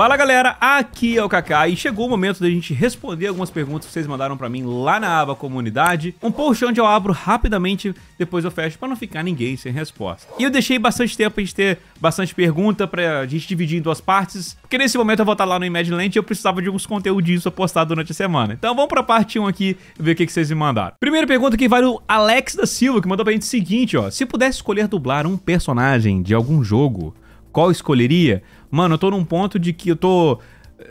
Fala galera, aqui é o Kaká e chegou o momento da gente responder algumas perguntas que vocês mandaram para mim lá na aba comunidade, um post onde eu abro rapidamente, depois eu fecho para não ficar ninguém sem resposta. E eu deixei bastante tempo pra gente ter bastante pergunta pra gente dividir em duas partes, porque nesse momento eu vou estar tá lá no Imagineland e eu precisava de alguns conteúdos a postar durante a semana. Então vamos pra parte 1 aqui ver o que, vocês me mandaram. Primeira pergunta que vai do Alex da Silva, que mandou pra gente o seguinte, ó. Se pudesse escolher dublar um personagem de algum jogo, qual escolheria? Mano, eu tô num ponto de que eu tô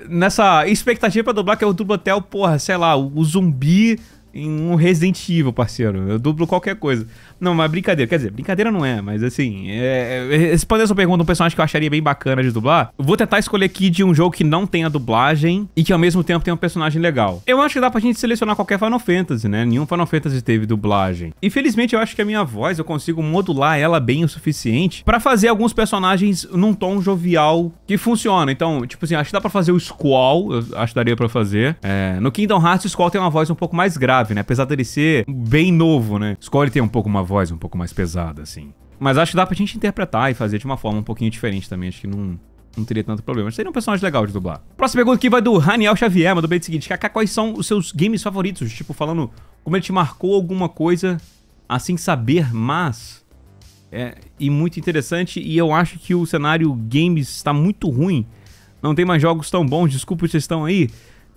nessa expectativa pra dublar, que eu dublo até o, porra, sei lá, o zumbi em um Resident Evil, parceiro. Eu dublo qualquer coisa. Não, mas brincadeira. Quer dizer, brincadeira não é, mas assim. É, é, é respondendo essa pergunta, um personagem que eu acharia bem bacana de dublar. Vou tentar escolher aqui de um jogo que não tenha dublagem e que ao mesmo tempo tenha um personagem legal. Eu acho que dá pra gente selecionar qualquer Final Fantasy, né? Nenhum Final Fantasy teve dublagem. Infelizmente, eu acho que a minha voz eu consigo modular ela bem o suficiente para fazer alguns personagens num tom jovial que funciona. Então, tipo assim, acho que dá pra fazer o Squall. Eu acho que daria pra fazer. É, no Kingdom Hearts, o Squall tem uma voz um pouco mais grave grave, né? Apesar dele ser bem novo, né? Score tem um pouco uma voz um pouco mais pesada, assim. Mas acho que dá pra gente interpretar e fazer de uma forma um pouquinho diferente também. Acho que não, não teria tanto problema. Seria um personagem legal de dublar. Próxima pergunta aqui vai do Raniel Xavier, do bem o seguinte. Kaká, quais são os seus games favoritos? Tipo, falando como ele te marcou alguma coisa assim saber, mas... É, e muito interessante, e eu acho que o cenário games está muito ruim. Não tem mais jogos tão bons, desculpa vocês estão aí.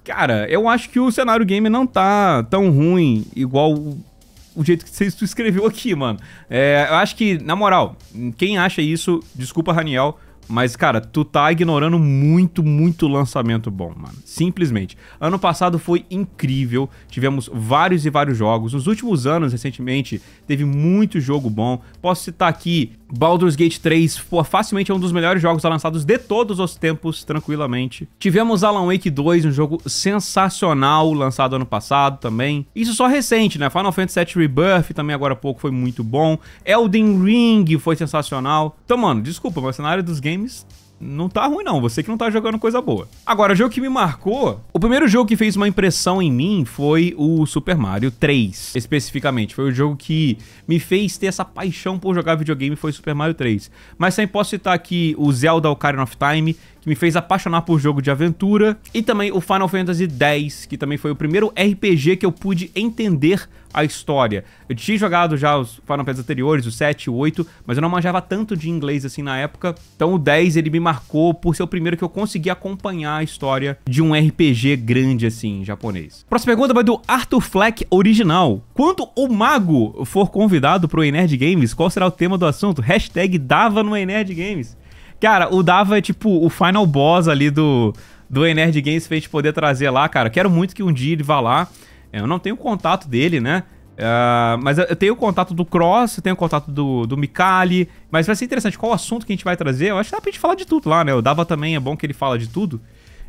Cara, eu acho que o cenário game não tá tão ruim igual o jeito que você escreveu aqui, mano. É, eu acho que, na moral, quem acha isso, desculpa, Raniel, mas, cara, tu tá ignorando muito, muito lançamento bom, mano. Simplesmente. Ano passado foi incrível. Tivemos vários e vários jogos. Nos últimos anos, recentemente, teve muito jogo bom. Posso citar aqui Baldur's Gate 3 pô, facilmente é um dos melhores jogos lançados de todos os tempos, tranquilamente. Tivemos Alan Wake 2, um jogo sensacional, lançado ano passado também. Isso só recente, né? Final Fantasy VII Rebirth também agora há pouco foi muito bom. Elden Ring foi sensacional. Então, mano, desculpa, mas o cenário dos games não tá ruim não, você que não tá jogando coisa boa. Agora, o jogo que me marcou, o primeiro jogo que fez uma impressão em mim foi o Super Mario 3, especificamente. Foi o jogo que me fez ter essa paixão por jogar videogame, foi Super Mario 3. Mas também posso citar aqui o Zelda Ocarina of Time, que me fez apaixonar por jogo de aventura, e também o Final Fantasy X, que também foi o primeiro RPG que eu pude entender a história. Eu tinha jogado já os Final Fantasy anteriores, o 7 o 8, mas eu não manjava tanto de inglês assim na época. Então o 10 ele me marcou por ser o primeiro que eu consegui acompanhar a história de um RPG grande assim, japonês. Próxima pergunta vai do Arthur Fleck original. Quando o mago for convidado pro Nerd Games, qual será o tema do assunto? Hashtag dava no Nerd Games. Cara, o Dava é tipo o final boss ali do, do Nerd Games pra gente poder trazer lá, cara. Quero muito que um dia ele vá lá. É, eu não tenho contato dele, né? Uh, mas eu tenho o contato do Cross, eu tenho o contato do, do Mikali. Mas vai ser interessante qual assunto que a gente vai trazer. Eu acho que dá pra gente falar de tudo lá, né? O Dava também é bom que ele fala de tudo.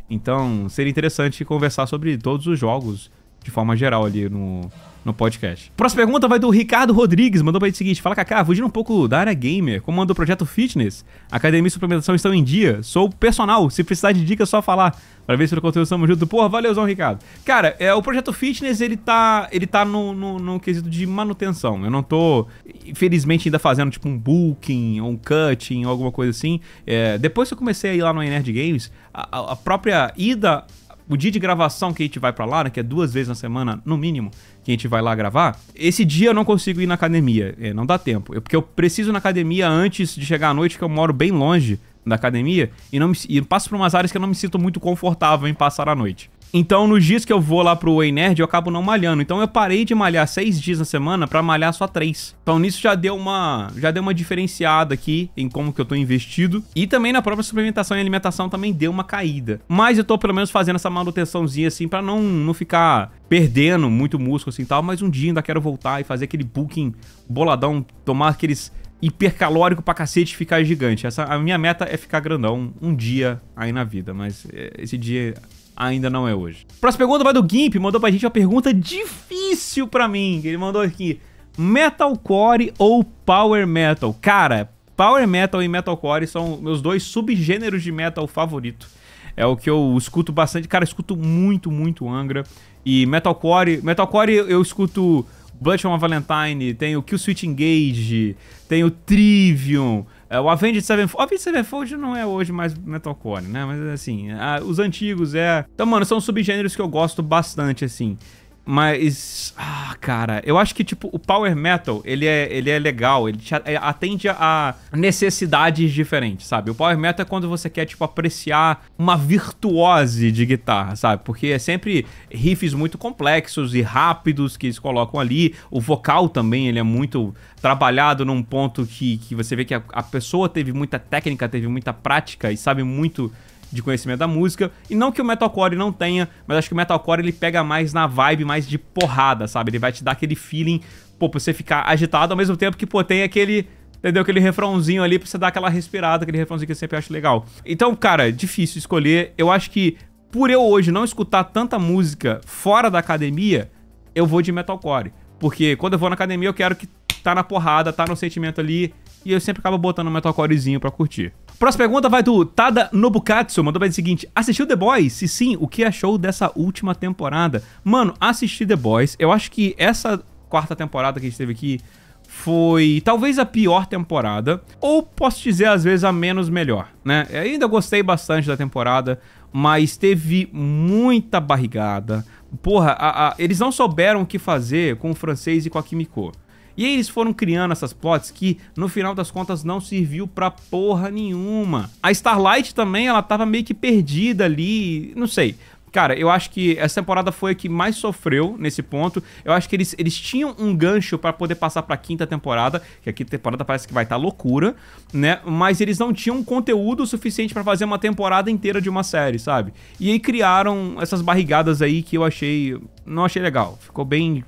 Então seria interessante conversar sobre todos os jogos de forma geral ali no, no podcast. Próxima pergunta vai do Ricardo Rodrigues, mandou pra gente o seguinte: Fala, Kaká, fugindo um pouco da área gamer, como anda o projeto fitness? Academia e suplementação estão em dia. Sou personal, se precisar de é só falar. Pra ver se o conteúdo estamos junto. Porra, valeuzão, Ricardo. Cara, é, o projeto fitness, ele tá, ele tá no, no, no quesito de manutenção. Eu não tô, infelizmente, ainda fazendo tipo um booking, ou um cutting, ou alguma coisa assim. É, depois que eu comecei a ir lá no Nerd Games, a, a própria ida o dia de gravação que a gente vai para lá, né, que é duas vezes na semana, no mínimo, que a gente vai lá gravar, esse dia eu não consigo ir na academia, é, não dá tempo. Eu, porque eu preciso ir na academia antes de chegar à noite, que eu moro bem longe da academia, e, não me, e passo por umas áreas que eu não me sinto muito confortável em passar a noite. Então, nos dias que eu vou lá pro Way Nerd, eu acabo não malhando. Então, eu parei de malhar seis dias na semana para malhar só três. Então, nisso já deu uma já deu uma diferenciada aqui em como que eu tô investido. E também na própria suplementação e alimentação também deu uma caída. Mas eu tô pelo menos fazendo essa manutençãozinha assim para não, não ficar perdendo muito músculo assim e tal. Mas um dia ainda quero voltar e fazer aquele booking boladão, tomar aqueles hipercalórico pra cacete ficar gigante. Essa, a minha meta é ficar grandão um dia aí na vida, mas é, esse dia ainda não é hoje. Próxima pergunta vai do Gimp, mandou pra gente uma pergunta difícil pra mim. Ele mandou aqui: Metalcore ou Power Metal? Cara, Power Metal e Metalcore são meus dois subgêneros de metal favorito. É o que eu escuto bastante. Cara, eu escuto muito, muito Angra. E Metalcore. Metalcore eu escuto Blood on a Valentine, tem o Kill Switch Engage, tem o Trivium. É, o Avenged Sevenfold. O Avenged Sevenfold não é hoje mais metalcore, né? Mas assim, a, os antigos é. Então, mano, são subgêneros que eu gosto bastante, assim. Mas, ah, cara, eu acho que, tipo, o power metal, ele é, ele é legal, ele te é, atende a necessidades diferentes, sabe? O power metal é quando você quer, tipo, apreciar uma virtuose de guitarra, sabe? Porque é sempre riffs muito complexos e rápidos que eles colocam ali. O vocal também, ele é muito trabalhado num ponto que, que você vê que a, a pessoa teve muita técnica, teve muita prática e sabe muito de conhecimento da música. E não que o metalcore não tenha, mas acho que o metalcore ele pega mais na vibe mais de porrada, sabe? Ele vai te dar aquele feeling, pô, pra você ficar agitado ao mesmo tempo que, pô, tem aquele entendeu? Aquele refrãozinho ali pra você dar aquela respirada, aquele refrãozinho que eu sempre acho legal. Então, cara, difícil escolher. Eu acho que por eu hoje não escutar tanta música fora da academia, eu vou de metalcore. Porque quando eu vou na academia, eu quero que tá na porrada, tá no sentimento ali, e eu sempre acabo botando um metalcorezinho pra curtir. Próxima pergunta vai do Tada Nobukatsu, mandou pra o seguinte, assistiu The Boys? Se sim, o que achou dessa última temporada? Mano, assisti The Boys, eu acho que essa quarta temporada que a gente teve aqui foi talvez a pior temporada, ou posso dizer às vezes a menos melhor, né? Eu ainda gostei bastante da temporada, mas teve muita barrigada. Porra, a, a, eles não souberam o que fazer com o francês e com a Kimiko. E aí eles foram criando essas plots que, no final das contas, não serviu pra porra nenhuma. A Starlight também, ela tava meio que perdida ali, não sei. Cara, eu acho que essa temporada foi a que mais sofreu nesse ponto. Eu acho que eles, eles tinham um gancho para poder passar para quinta temporada, que a quinta temporada parece que vai estar tá loucura, né? Mas eles não tinham conteúdo suficiente para fazer uma temporada inteira de uma série, sabe? E aí criaram essas barrigadas aí que eu achei não achei legal. Ficou bem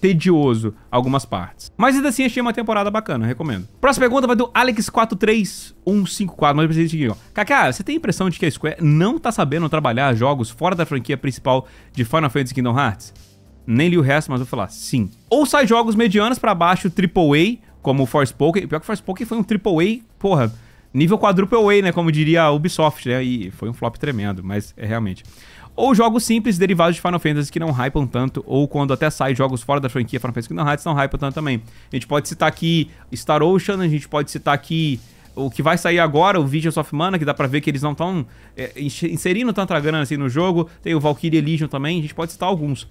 tedioso algumas partes. Mas ainda assim achei uma temporada bacana, recomendo. Próxima pergunta vai do Alex43154, mas eu preciso seguir, ó. Kaká, você tem a impressão de que a Square não tá sabendo trabalhar jogos fora da franquia principal de Final Fantasy Kingdom Hearts? Nem li o resto, mas vou falar sim. Ou sai jogos medianos para baixo, AAA, como o Forspoken. Pior que o Forspoken foi um AAA, porra, nível quadruple A, né? Como diria a Ubisoft, né? E foi um flop tremendo, mas é realmente ou jogos simples derivados de Final Fantasy que não hypam tanto, ou quando até sai jogos fora da franquia Final Fantasy que não hypam, não hypam tanto também. A gente pode citar aqui Star Ocean, a gente pode citar aqui o que vai sair agora, o Visions of Mana, que dá pra ver que eles não estão é, inserindo tanta grana assim no jogo. Tem o Valkyrie Legion também, a gente pode citar alguns.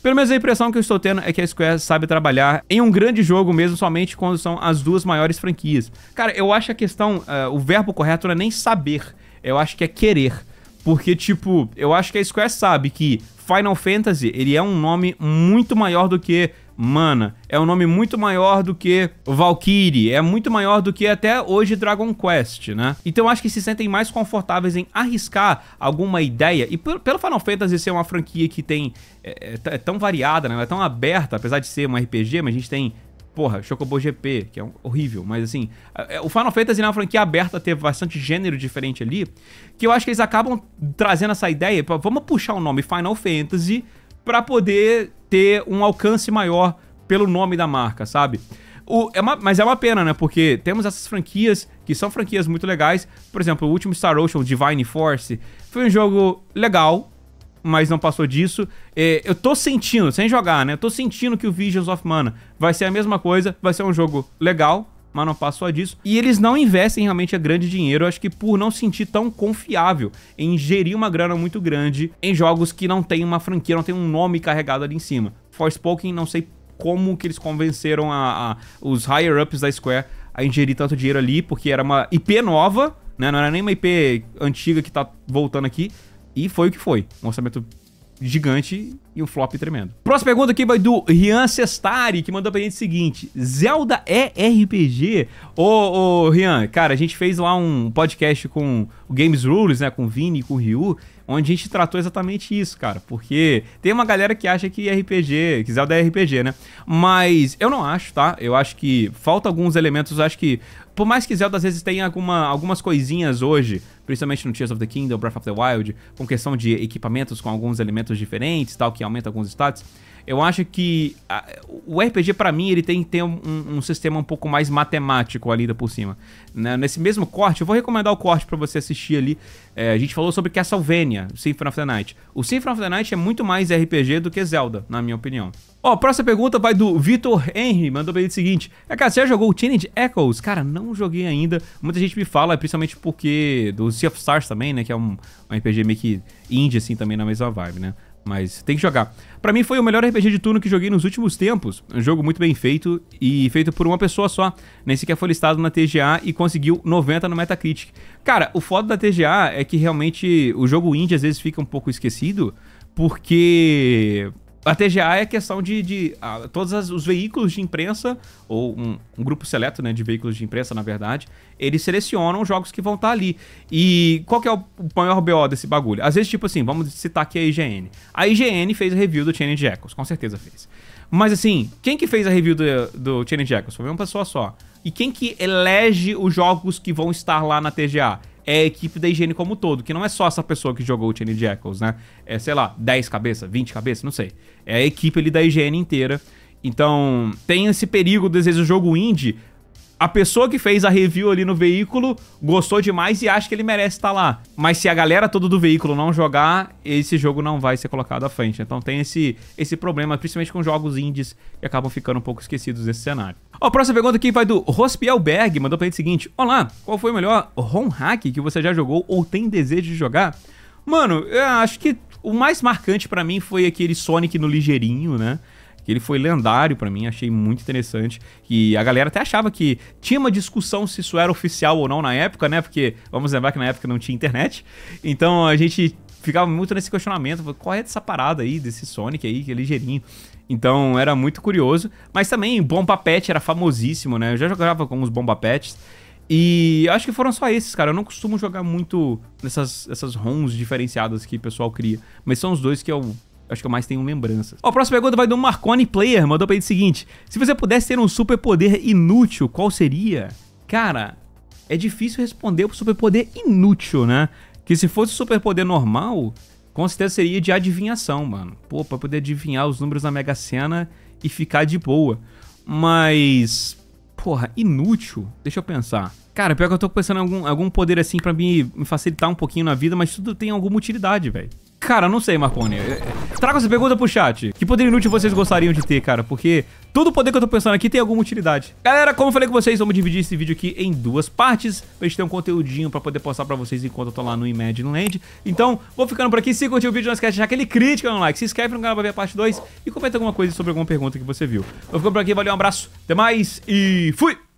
Pelo menos a impressão que eu estou tendo é que a Square sabe trabalhar em um grande jogo mesmo, somente quando são as duas maiores franquias. Cara, eu acho a questão, uh, o verbo correto não é nem saber, eu acho que é querer. Porque, tipo, eu acho que a Square sabe que Final Fantasy, ele é um nome muito maior do que Mana. É um nome muito maior do que Valkyrie. É muito maior do que até hoje Dragon Quest, né? Então acho que se sentem mais confortáveis em arriscar alguma ideia. E pelo Final Fantasy ser uma franquia que tem. É, é, é tão variada, né? É tão aberta, apesar de ser um RPG, mas a gente tem Porra, Chocobo GP, que é um, horrível, mas assim, é, é, o Final Fantasy é uma franquia aberta, teve bastante gênero diferente ali, que eu acho que eles acabam trazendo essa ideia, pra, vamos puxar o nome Final Fantasy para poder ter um alcance maior pelo nome da marca, sabe? O, é uma, mas é uma pena, né? Porque temos essas franquias que são franquias muito legais. Por exemplo, o último Star Ocean Divine Force foi um jogo legal, mas não passou disso. É, eu tô sentindo, sem jogar, né? Eu tô sentindo que o Visions of Mana vai ser a mesma coisa, vai ser um jogo legal, mas não passou disso. E eles não investem realmente a grande dinheiro, acho que por não sentir tão confiável em gerir uma grana muito grande em jogos que não tem uma franquia, não tem um nome carregado ali em cima. Forspoken, não sei como que eles convenceram a, a os higher-ups da Square a ingerir tanto dinheiro ali, porque era uma IP nova, né? Não era nem uma IP antiga que tá voltando aqui, e foi o que foi. Um orçamento gigante e um flop tremendo. Próxima pergunta aqui vai do Rian Cestari que mandou pra gente o seguinte: Zelda é RPG? Ô, ô, Rian, cara, a gente fez lá um podcast com o Games Rules, né? Com o Vini e com o Ryu, onde a gente tratou exatamente isso, cara. Porque tem uma galera que acha que RPG, que Zelda é RPG, né? Mas eu não acho, tá? Eu acho que falta alguns elementos, acho que. Por mais que Zelda às vezes tenha alguma, algumas coisinhas hoje principalmente no Tears of the Kingdom, Breath of the Wild, com questão de equipamentos com alguns elementos diferentes, tal, que aumenta alguns stats. Eu acho que a, o RPG, para mim, ele tem que ter um, um, sistema um pouco mais matemático ali da por cima. Né? Nesse mesmo corte, eu vou recomendar o corte para você assistir ali. É, a gente falou sobre Castlevania, Symphony of the Night. O Symphony of the Night é muito mais RPG do que Zelda, na minha opinião. Ó, oh, próxima pergunta vai do Vitor Henry, mandou pra ele o seguinte. É, cara, você já jogou o Teenage Echoes? Cara, não joguei ainda. Muita gente me fala, principalmente porque do Sea of Stars também, né, que é um, um RPG meio que indie, assim, também na mesma vibe, né mas tem que jogar. Para mim foi o melhor RPG de turno que joguei nos últimos tempos. Um jogo muito bem feito e feito por uma pessoa só. Nem sequer foi listado na TGA e conseguiu 90 no Metacritic. Cara, o foda da TGA é que realmente o jogo indie às vezes fica um pouco esquecido porque a TGA é questão de, de todos as, os veículos de imprensa, ou um, um, grupo seleto né, de veículos de imprensa, na verdade, eles selecionam os jogos que vão estar tá ali. E qual que é o maior BO desse bagulho? Às vezes, tipo assim, vamos citar aqui a IGN. A IGN fez a review do Change Echoes, com certeza fez. Mas assim, quem que fez a review do, do Channing Echoes? Foi uma pessoa só. E quem que elege os jogos que vão estar lá na TGA? é a equipe da higiene como todo, que não é só essa pessoa que jogou o Chain Jackals, né? É, sei lá, 10 cabeças, 20 cabeças, não sei. É a equipe ali da higiene inteira. Então, tem esse perigo, às vezes, o jogo indie a pessoa que fez a review ali no veículo gostou demais e acha que ele merece estar tá lá. Mas se a galera toda do veículo não jogar, esse jogo não vai ser colocado à frente. Então tem esse, esse problema, principalmente com jogos indies que acabam ficando um pouco esquecidos nesse cenário. a próxima pergunta aqui vai do Rospielberg, mandou pra ele o seguinte. Olá, qual foi o melhor ROM hack que você já jogou ou tem desejo de jogar? Mano, eu acho que o mais marcante para mim foi aquele Sonic no ligeirinho, né? que ele foi lendário para mim, achei muito interessante. E a galera até achava que tinha uma discussão se isso era oficial ou não na época, né? Porque vamos lembrar que na época não tinha internet. Então a gente ficava muito nesse questionamento, qual é essa parada aí desse Sonic aí, que é ligeirinho. Então era muito curioso, mas também Bomba Pet era famosíssimo, né? Eu já jogava com os Bomba Pets. E acho que foram só esses, cara. Eu não costumo jogar muito nessas essas ROMs diferenciadas que o pessoal cria. Mas são os dois que eu acho que eu mais tenho lembranças. Ó, a próxima pergunta vai do Marconi Player, mandou pra ele o seguinte: Se você pudesse ter um superpoder inútil, qual seria? Cara, é difícil responder pro superpoder inútil, né? Que se fosse superpoder normal, com certeza seria de adivinhação, mano. Pô, pra poder adivinhar os números da Mega Sena e ficar de boa. Mas. Porra, inútil? Deixa eu pensar. Cara, pior que eu tô pensando em algum, algum poder assim para me, me facilitar um pouquinho na vida, mas tudo tem alguma utilidade, velho. Cara, não sei, Marconi. É, é, Traga essa pergunta pro chat. Que poder inútil vocês gostariam de ter, cara? Porque todo o poder que eu tô pensando aqui tem alguma utilidade. Galera, como eu falei com vocês, vamos dividir esse vídeo aqui em duas partes. Pra gente ter um conteúdinho pra poder postar pra vocês enquanto eu tô lá no Imagine Land. Então, vou ficando por aqui. Se curtiu o vídeo, não esquece de deixar aquele crítica no like. Se inscreve no canal pra ver a parte 2 e comenta alguma coisa sobre alguma pergunta que você viu. Eu fico por aqui, valeu, um abraço, até mais e fui!